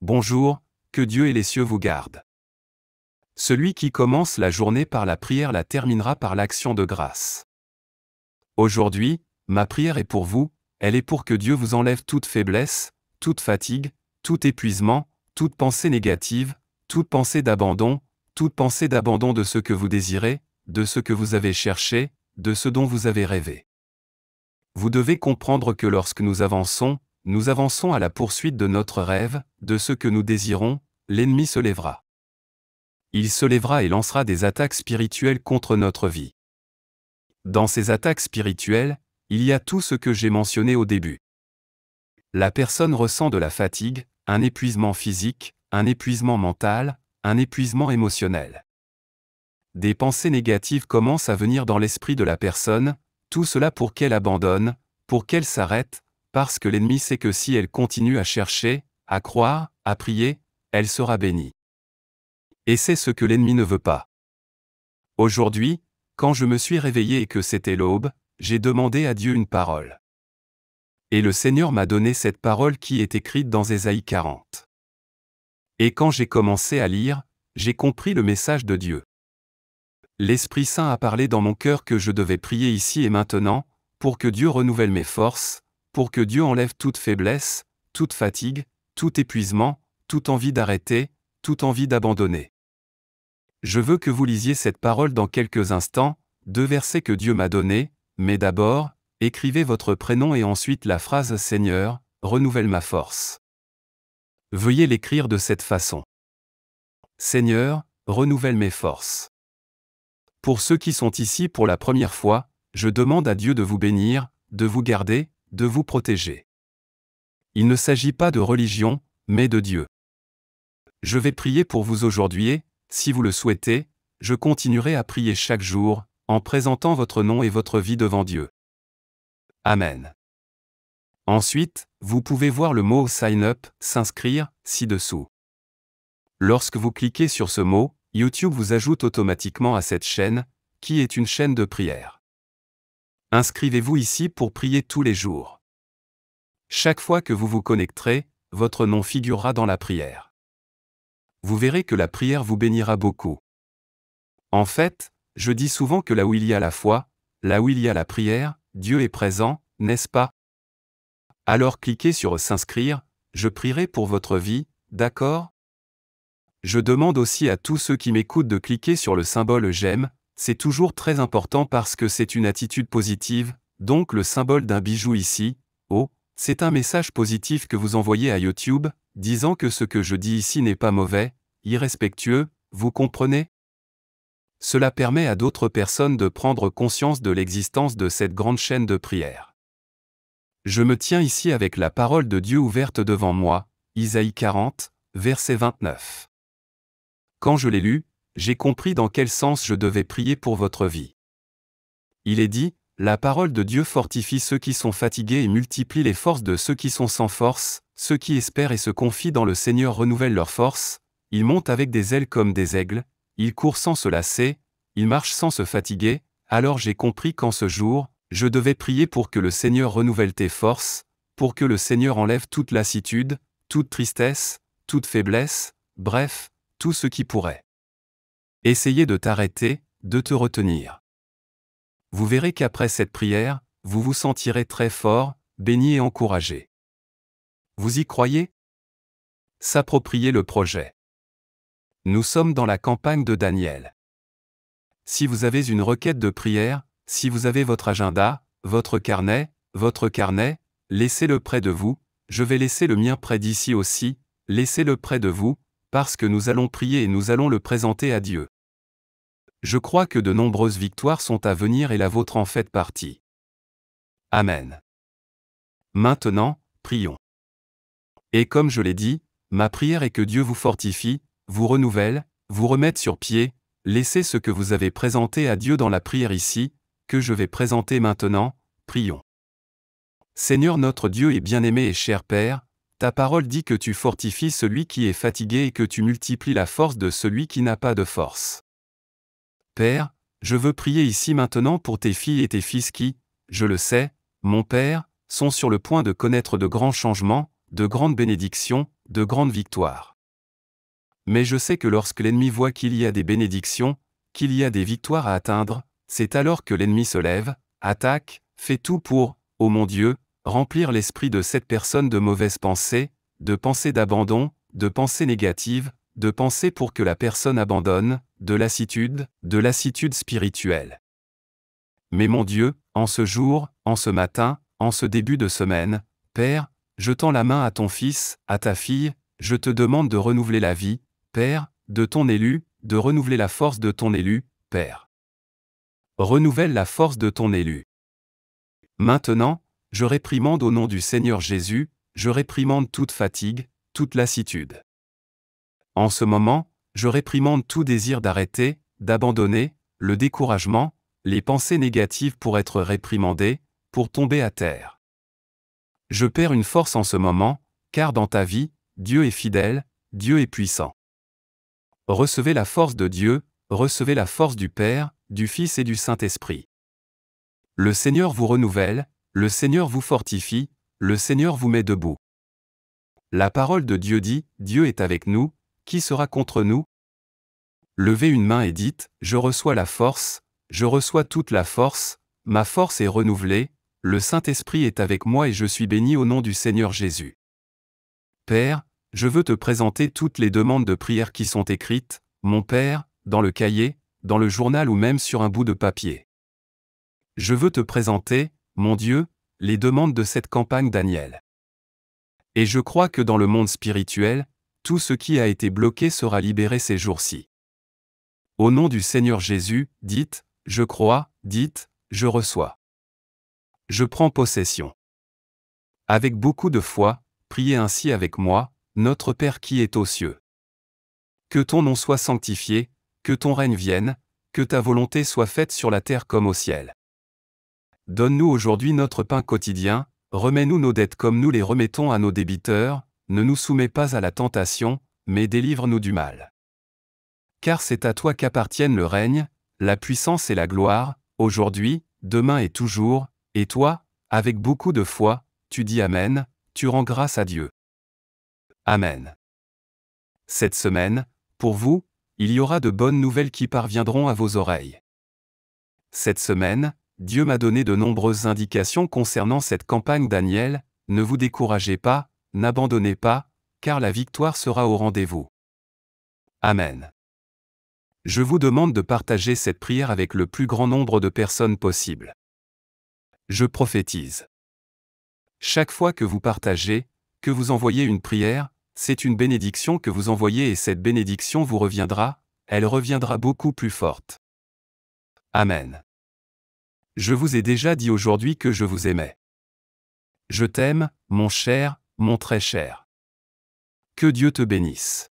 Bonjour, que Dieu et les cieux vous gardent. Celui qui commence la journée par la prière la terminera par l'action de grâce. Aujourd'hui, ma prière est pour vous, elle est pour que Dieu vous enlève toute faiblesse, toute fatigue, tout épuisement, toute pensée négative, toute pensée d'abandon, toute pensée d'abandon de ce que vous désirez, de ce que vous avez cherché, de ce dont vous avez rêvé. Vous devez comprendre que lorsque nous avançons, nous avançons à la poursuite de notre rêve, de ce que nous désirons, l'ennemi se lèvera. Il se lèvera et lancera des attaques spirituelles contre notre vie. Dans ces attaques spirituelles, il y a tout ce que j'ai mentionné au début. La personne ressent de la fatigue, un épuisement physique, un épuisement mental, un épuisement émotionnel. Des pensées négatives commencent à venir dans l'esprit de la personne, tout cela pour qu'elle abandonne, pour qu'elle s'arrête, parce que l'ennemi sait que si elle continue à chercher, à croire, à prier, elle sera bénie. Et c'est ce que l'ennemi ne veut pas. Aujourd'hui, quand je me suis réveillé et que c'était l'aube, j'ai demandé à Dieu une parole. Et le Seigneur m'a donné cette parole qui est écrite dans Ésaïe 40. Et quand j'ai commencé à lire, j'ai compris le message de Dieu. L'Esprit Saint a parlé dans mon cœur que je devais prier ici et maintenant, pour que Dieu renouvelle mes forces, pour que Dieu enlève toute faiblesse, toute fatigue, tout épuisement, toute envie d'arrêter, toute envie d'abandonner. Je veux que vous lisiez cette parole dans quelques instants, deux versets que Dieu m'a donnés, mais d'abord, écrivez votre prénom et ensuite la phrase Seigneur, renouvelle ma force. Veuillez l'écrire de cette façon. Seigneur, renouvelle mes forces. Pour ceux qui sont ici pour la première fois, je demande à Dieu de vous bénir, de vous garder, de vous protéger. Il ne s'agit pas de religion, mais de Dieu. Je vais prier pour vous aujourd'hui et, si vous le souhaitez, je continuerai à prier chaque jour, en présentant votre nom et votre vie devant Dieu. Amen. Ensuite, vous pouvez voir le mot Sign Up, s'inscrire, ci-dessous. Lorsque vous cliquez sur ce mot, YouTube vous ajoute automatiquement à cette chaîne, qui est une chaîne de prière. Inscrivez-vous ici pour prier tous les jours. Chaque fois que vous vous connecterez, votre nom figurera dans la prière. Vous verrez que la prière vous bénira beaucoup. En fait, je dis souvent que là où il y a la foi, là où il y a la prière, Dieu est présent, n'est-ce pas Alors cliquez sur S'inscrire, je prierai pour votre vie, d'accord Je demande aussi à tous ceux qui m'écoutent de cliquer sur le symbole J'aime, c'est toujours très important parce que c'est une attitude positive, donc le symbole d'un bijou ici, oh, c'est un message positif que vous envoyez à YouTube, disant que ce que je dis ici n'est pas mauvais, irrespectueux, vous comprenez Cela permet à d'autres personnes de prendre conscience de l'existence de cette grande chaîne de prière. Je me tiens ici avec la parole de Dieu ouverte devant moi, Isaïe 40, verset 29. Quand je l'ai lu, j'ai compris dans quel sens je devais prier pour votre vie. Il est dit, la parole de Dieu fortifie ceux qui sont fatigués et multiplie les forces de ceux qui sont sans force, ceux qui espèrent et se confient dans le Seigneur renouvellent leurs forces, ils montent avec des ailes comme des aigles, ils courent sans se lasser, ils marchent sans se fatiguer, alors j'ai compris qu'en ce jour, je devais prier pour que le Seigneur renouvelle tes forces, pour que le Seigneur enlève toute lassitude, toute tristesse, toute faiblesse, bref, tout ce qui pourrait Essayez de t'arrêter, de te retenir. Vous verrez qu'après cette prière, vous vous sentirez très fort, béni et encouragé. Vous y croyez S'approprier le projet. Nous sommes dans la campagne de Daniel. Si vous avez une requête de prière, si vous avez votre agenda, votre carnet, votre carnet, laissez-le près de vous, je vais laisser le mien près d'ici aussi, laissez-le près de vous, parce que nous allons prier et nous allons le présenter à Dieu. Je crois que de nombreuses victoires sont à venir et la vôtre en fait partie. Amen. Maintenant, prions. Et comme je l'ai dit, ma prière est que Dieu vous fortifie, vous renouvelle, vous remette sur pied, laissez ce que vous avez présenté à Dieu dans la prière ici, que je vais présenter maintenant, prions. Seigneur notre Dieu et bien-aimé et cher Père, ta parole dit que tu fortifies celui qui est fatigué et que tu multiplies la force de celui qui n'a pas de force. Père, je veux prier ici maintenant pour tes filles et tes fils qui, je le sais, mon Père, sont sur le point de connaître de grands changements, de grandes bénédictions, de grandes victoires. Mais je sais que lorsque l'ennemi voit qu'il y a des bénédictions, qu'il y a des victoires à atteindre, c'est alors que l'ennemi se lève, attaque, fait tout pour, ô mon Dieu, remplir l'esprit de cette personne de mauvaises pensées, de pensées d'abandon, de pensées négatives, de pensées pour que la personne abandonne, de lassitude, de lassitude spirituelle. Mais mon Dieu, en ce jour, en ce matin, en ce début de semaine, Père, jetant la main à ton fils, à ta fille, je te demande de renouveler la vie, Père, de ton élu, de renouveler la force de ton élu, Père. Renouvelle la force de ton élu. Maintenant, je réprimande au nom du Seigneur Jésus, je réprimande toute fatigue, toute lassitude. En ce moment, je réprimande tout désir d'arrêter, d'abandonner, le découragement, les pensées négatives pour être réprimandé, pour tomber à terre. Je perds une force en ce moment, car dans ta vie, Dieu est fidèle, Dieu est puissant. Recevez la force de Dieu, recevez la force du Père, du Fils et du Saint-Esprit. Le Seigneur vous renouvelle, le Seigneur vous fortifie, le Seigneur vous met debout. La parole de Dieu dit, Dieu est avec nous, qui sera contre nous Levez une main et dites, Je reçois la force, je reçois toute la force, ma force est renouvelée, le Saint-Esprit est avec moi et je suis béni au nom du Seigneur Jésus. Père, je veux te présenter toutes les demandes de prière qui sont écrites, mon Père, dans le cahier, dans le journal ou même sur un bout de papier. Je veux te présenter, mon Dieu, les demandes de cette campagne Daniel. Et je crois que dans le monde spirituel, tout ce qui a été bloqué sera libéré ces jours-ci. Au nom du Seigneur Jésus, dites, je crois, dites, je reçois. Je prends possession. Avec beaucoup de foi, priez ainsi avec moi, Notre Père qui est aux cieux. Que ton nom soit sanctifié, que ton règne vienne, que ta volonté soit faite sur la terre comme au ciel. Donne-nous aujourd'hui notre pain quotidien, remets-nous nos dettes comme nous les remettons à nos débiteurs, ne nous soumets pas à la tentation, mais délivre-nous du mal. Car c'est à toi qu'appartiennent le règne, la puissance et la gloire, aujourd'hui, demain et toujours, et toi, avec beaucoup de foi, tu dis Amen, tu rends grâce à Dieu. Amen. Cette semaine, pour vous, il y aura de bonnes nouvelles qui parviendront à vos oreilles. Cette semaine, Dieu m'a donné de nombreuses indications concernant cette campagne Daniel, ne vous découragez pas, n'abandonnez pas, car la victoire sera au rendez-vous. Amen. Je vous demande de partager cette prière avec le plus grand nombre de personnes possible. Je prophétise. Chaque fois que vous partagez, que vous envoyez une prière, c'est une bénédiction que vous envoyez et cette bénédiction vous reviendra, elle reviendra beaucoup plus forte. Amen. Je vous ai déjà dit aujourd'hui que je vous aimais. Je t'aime, mon cher, mon très cher. Que Dieu te bénisse.